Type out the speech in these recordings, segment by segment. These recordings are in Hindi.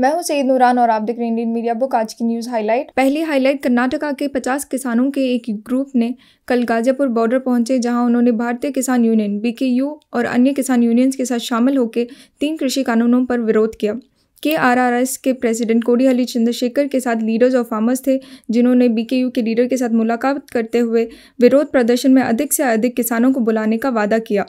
मैं हूं सईद नूरान और आप देख रहे हैं इंडियन मीडिया बुक आज की न्यूज़ हाईलाइट पहली हाईलाइट कर्नाटका के 50 किसानों के एक ग्रुप ने कल गाजियापुर बॉर्डर पहुंचे जहां उन्होंने भारतीय किसान यूनियन यू और अन्य किसान यूनियंस के साथ शामिल होकर तीन कृषि कानूनों पर विरोध किया के आर आर एस के प्रेसिडेंट कोडीहली चंद्रशेखर के साथ लीडर्स ऑफ फार्मर्स थे जिन्होंने बीकेयू के लीडर के साथ मुलाकात करते हुए विरोध प्रदर्शन में अधिक से अधिक किसानों को बुलाने का वादा किया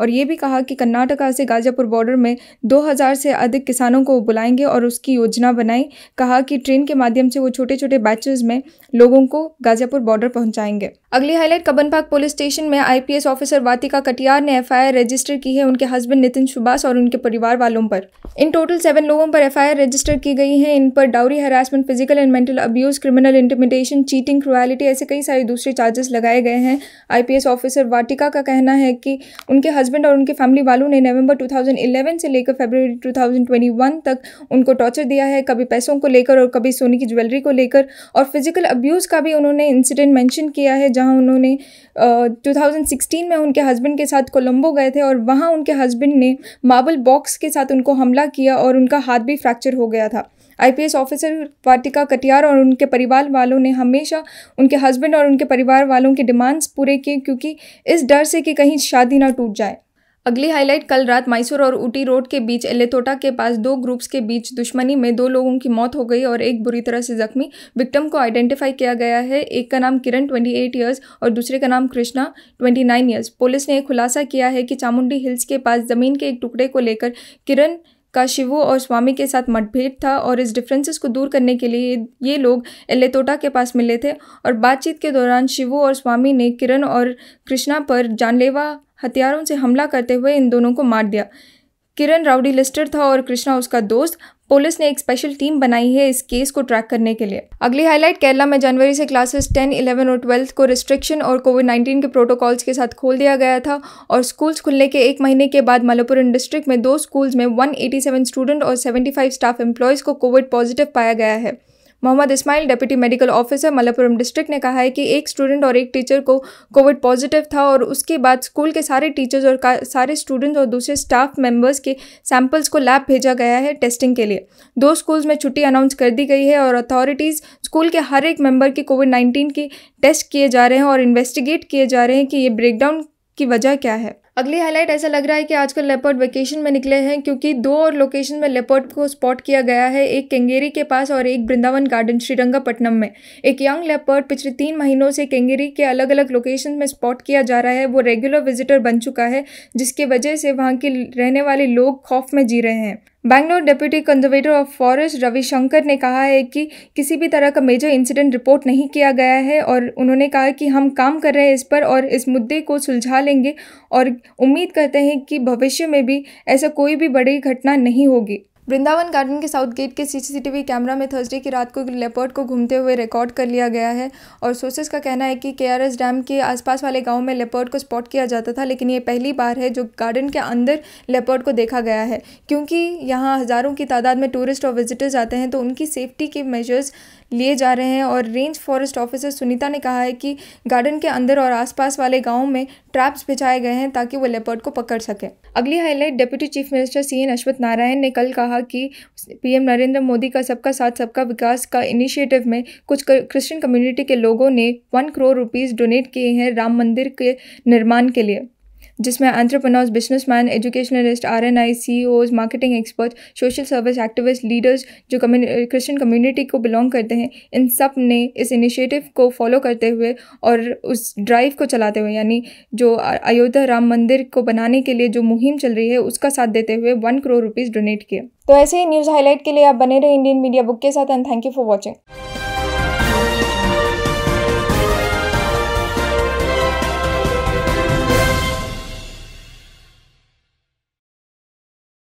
और ये भी कहा कि कर्नाटका से गाजापुर बॉर्डर में 2000 से अधिक किसानों को बुलाएंगे और उसकी योजना बनाई कहा कि ट्रेन के माध्यम से वो छोटे छोटे बैचेज में लोगों को गाजापुर बॉर्डर पहुंचाएंगे अगली हाईलाइट कबनपाक पुलिस स्टेशन में आईपीएस ऑफिसर वातिका कटियार ने एफआईआर रजिस्टर की है उनके हस्बैंड नितिन सुबास और उनके परिवार वालों पर इन टोटल सेवन लोगों पर एफआईआर रजिस्टर की गई है इन पर dowry harassment physical and mental abuse criminal intimidation cheating cruelty ऐसे कई सारे दूसरे चार्जेस लगाए गए हैं आईपीएस ऑफिसर वाटिका का कहना है कि उनके हस्बैंड हस्बैंड और उनके फैमिली वालों ने नवंबर 2011 से लेकर फरवरी 2021 तक उनको टॉर्चर दिया है कभी पैसों को लेकर और कभी सोने की ज्वेलरी को लेकर और फिजिकल अब्यूज़ का भी उन्होंने इंसिडेंट मैंशन किया है जहाँ उन्होंने टू uh, में उनके हस्बैंड के साथ कोलम्बो गए थे और वहाँ उनके हस्बैंड ने मार्बल बॉक्स के साथ उनको हमला किया और उनका हाथ भी फ्रैक्चर हो गया था आईपीएस ऑफिसर वाटिका कटियार और उनके परिवार वालों ने हमेशा उनके हस्बैंड और उनके परिवार वालों के डिमांड्स पूरे किए क्योंकि इस डर से कि कहीं शादी ना टूट जाए अगली हाईलाइट कल रात मैसूर और ऊटी रोड के बीच एलेतोटा के पास दो ग्रुप्स के बीच दुश्मनी में दो लोगों की मौत हो गई और एक बुरी तरह से जख्मी विक्टिम को आइडेंटिफाई किया गया है एक का नाम किरण 28 ईयर्स और दूसरे का नाम कृष्णा 29 ईयर्स पुलिस ने खुलासा किया है कि चामुंडी हिल्स के पास जमीन के एक टुकड़े को लेकर किरण का शिवो और स्वामी के साथ मतभेद था और इस डिफरेंसेस को दूर करने के लिए ये लोग एलेतोटा के पास मिले थे और बातचीत के दौरान शिवो और स्वामी ने किरण और कृष्णा पर जानलेवा हथियारों से हमला करते हुए इन दोनों को मार दिया किरण राउडी लिस्टर था और कृष्णा उसका दोस्त पुलिस ने एक स्पेशल टीम बनाई है इस केस को ट्रैक करने के लिए अगली हाईलाइट केरला में जनवरी से क्लासेस 10, 11 और 12 को रिस्ट्रिक्शन और कोविड 19 के प्रोटोकॉल्स के साथ खोल दिया गया था और स्कूल्स खुलने के एक महीने के बाद मलपुरम डिस्ट्रिक्ट में दो स्कूल्स में 187 स्टूडेंट और 75 स्टाफ एम्प्लॉयज़ को कोविड पॉजिटिव पाया गया है Mohammad Ismail deputy medical officer Malappuram district ने कहा है कि एक स्टूडेंट और एक टीचर को कोविड पॉजिटिव था और उसके बाद स्कूल के सारे टीचर्स और सारे स्टूडेंट्स और दूसरे स्टाफ मेंबर्स के सैंपल्स को लैब भेजा गया है टेस्टिंग के लिए दो स्कूल्स में छुट्टी अनाउंस कर दी गई है और अथॉरिटीज़ स्कूल के हर एक मेंबर की कोविड नाइन्टीन की टेस्ट किए जा रहे हैं और इन्वेस्टिगेट किए जा रहे हैं कि ये ब्रेकडाउन की वजह क्या है अगली हाईलाइट ऐसा लग रहा है कि आजकल लेपर्ड वेकेशन में निकले हैं क्योंकि दो और लोकेशन में लेपर्ड को स्पॉट किया गया है एक केंगेरी के पास और एक वृंदावन गार्डन श्रीरंगापट्टनम में एक यंग लेपर्ड पिछले तीन महीनों से केंगेरी के अलग अलग लोकेशन में स्पॉट किया जा रहा है वो रेगुलर विजिटर बन चुका है जिसके वजह से वहाँ के रहने वाले लोग खौफ में जी रहे हैं Bangalore deputy conservator of forest Ravi Shankar ने कहा है कि किसी भी तरह का मेजर इंसिडेंट रिपोर्ट नहीं किया गया है और उन्होंने कहा कि हम काम कर रहे हैं इस पर और इस मुद्दे को सुलझा लेंगे और उम्मीद करते हैं कि भविष्य में भी ऐसा कोई भी बड़ी घटना नहीं होगी वृंदावन गार्डन के साउथ गेट के सीसीटीवी कैमरा में थर्सडे की रात को लेपर्ड को घूमते हुए रिकॉर्ड कर लिया गया है और सोर्सेज का कहना है कि के डैम के आसपास वाले गाँव में लेपर्ड को स्पॉट किया जाता था लेकिन ये पहली बार है जो गार्डन के अंदर लेपर्ड को देखा गया है क्योंकि यहाँ हज़ारों की तादाद में टूरिस्ट और विजिटर्स आते हैं तो उनकी सेफ्टी के मेजर्स लिए जा रहे हैं और रेंज फॉरेस्ट ऑफिसर सुनीता ने कहा है कि गार्डन के अंदर और आसपास वाले गाँव में ट्रैप्स बिछाए गए हैं ताकि वो लेपर्ड को पकड़ सके अगली highlight deputy chief minister C N Ashwath Narayan ने कल कहा कि पीएम नरेंद्र मोदी का सबका साथ सबका विकास का इनिशिएटिव में कुछ क्रिश्चियन कम्युनिटी के लोगों ने वन करोड़ रुपीज़ डोनेट किए हैं राम मंदिर के निर्माण के लिए जिसमें business businessman educationalist R N I C Os marketing expert social service activist leaders जो क्रिश्चन कम्युनिटी को बिलोंग करते हैं इन सब ने इस इनिशिएटिव को फॉलो करते हुए और उस ड्राइव को चलाते हुए यानी जो अयोध्या राम मंदिर को बनाने के लिए जो मुहिम चल रही है उसका साथ देते हुए वन करोड़ रुपीज़ डोनेट किए तो ऐसे ही न्यूज़ हाईलाइट के लिए आप बने रहे इंडियन मीडिया बुक के साथ and thank you for watching